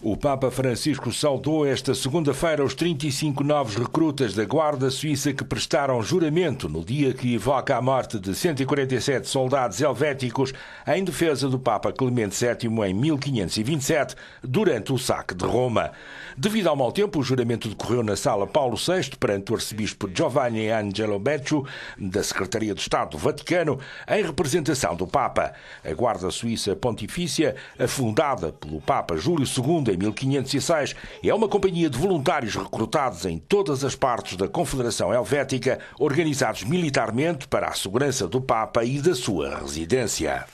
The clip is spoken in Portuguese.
O Papa Francisco saudou esta segunda-feira os 35 novos recrutas da Guarda Suíça que prestaram juramento no dia que evoca a morte de 147 soldados helvéticos em defesa do Papa Clemente VII em 1527, durante o saque de Roma. Devido ao mau tempo, o juramento decorreu na Sala Paulo VI perante o arcebispo Giovanni Angelo Becciu, da Secretaria de Estado do Vaticano, em representação do Papa. A Guarda Suíça Pontifícia, fundada pelo Papa Júlio II, em 1506. É uma companhia de voluntários recrutados em todas as partes da Confederação Helvética, organizados militarmente para a segurança do Papa e da sua residência.